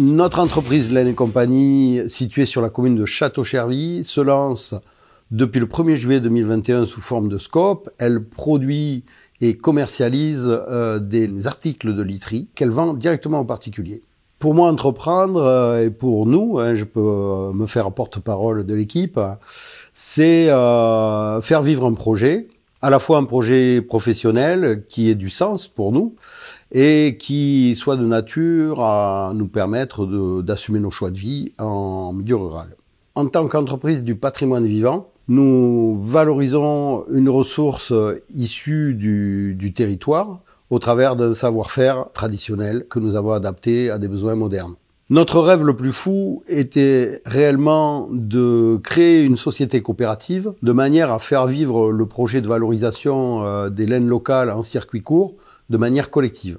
Notre entreprise Laine et Compagnie, située sur la commune de Château-Chervy, se lance depuis le 1er juillet 2021 sous forme de scope. Elle produit et commercialise euh, des articles de literie qu'elle vend directement aux particuliers. Pour moi, entreprendre, euh, et pour nous, hein, je peux euh, me faire porte-parole de l'équipe, c'est faire vivre un projet, à la fois un projet professionnel qui ait du sens pour nous et qui soit de nature à nous permettre d'assumer nos choix de vie en milieu rural. En tant qu'entreprise du patrimoine vivant, nous valorisons une ressource issue du, du territoire au travers d'un savoir-faire traditionnel que nous avons adapté à des besoins modernes. Notre rêve le plus fou était réellement de créer une société coopérative de manière à faire vivre le projet de valorisation euh, des laines locales en circuit court de manière collective.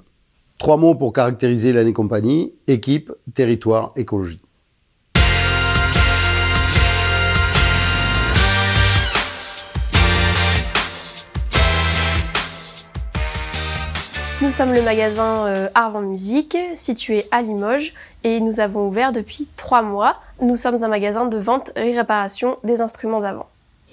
Trois mots pour caractériser l'année compagnie, équipe, territoire, écologie. Nous sommes le magasin euh, Musique, situé à Limoges, et nous avons ouvert depuis trois mois. Nous sommes un magasin de vente et réparation des instruments d'avant.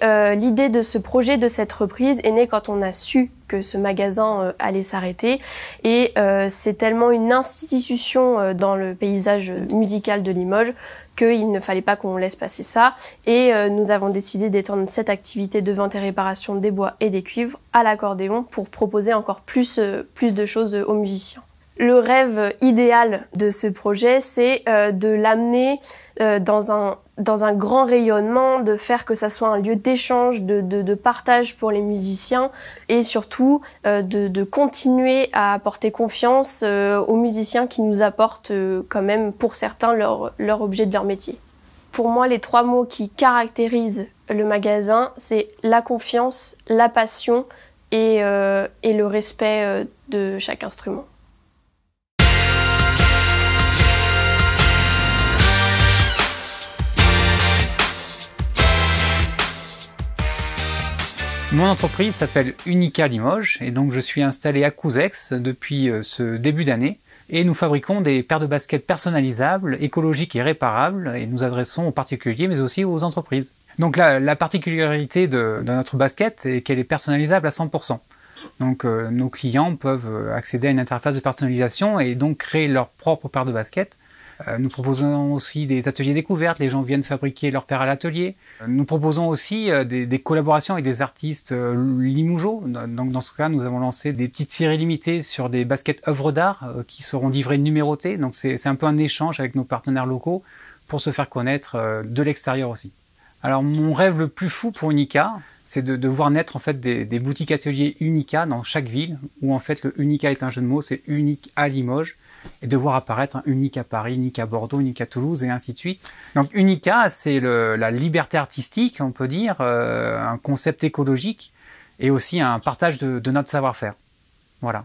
Euh, l'idée de ce projet, de cette reprise, est née quand on a su que ce magasin euh, allait s'arrêter. Et euh, c'est tellement une institution dans le paysage musical de Limoges qu'il ne fallait pas qu'on laisse passer ça. Et nous avons décidé d'étendre cette activité de vente et réparation des bois et des cuivres à l'accordéon pour proposer encore plus, plus de choses aux musiciens. Le rêve idéal de ce projet, c'est euh, de l'amener euh, dans un grand rayonnement, de faire que ça soit un lieu d'échange, de, partage pour les musiciens et surtout euh, de, continuer à apporter confiance aux musiciens qui nous apportent quand même pour certains leur, leur objet de leur métier. Pour moi, les trois mots qui caractérisent le magasin, c'est la confiance, la passion et le respect de chaque instrument. Mon entreprise s'appelle Unica Limoges et donc je suis installé à Couzex depuis euh, ce début d'année et nous fabriquons des paires de baskets personnalisables, écologiques et réparables et nous adressons aux particuliers mais aussi aux entreprises. Donc la, particularité de, notre basket est qu'elle est personnalisable à 100%. Donc euh, nos clients peuvent euh, accéder à une interface de personnalisation et donc créer leur propre paire de baskets euh, nous proposons aussi des ateliers découvertes, les gens viennent fabriquer leur père à l'atelier. Euh, nous proposons aussi euh, des, collaborations avec des artistes limougeaux. Donc dans ce cas, nous avons lancé des petites séries limitées sur des baskets œuvres d'art qui seront livrées numérotées. Donc c'est un peu un échange avec nos partenaires locaux pour se faire connaître de l'extérieur aussi. Alors mon rêve le plus fou pour Unica, c'est de, de, voir naître en fait des, des, boutiques ateliers Unica dans chaque ville, où en fait le Unica est un jeu de mots, c'est unique à Limoges et de voir apparaître un unique à Paris, unique à Bordeaux, unique à Toulouse et ainsi de suite. Donc unica, c'est la liberté artistique, on peut dire, euh, un concept écologique et aussi un partage de, de notre savoir-faire. Voilà.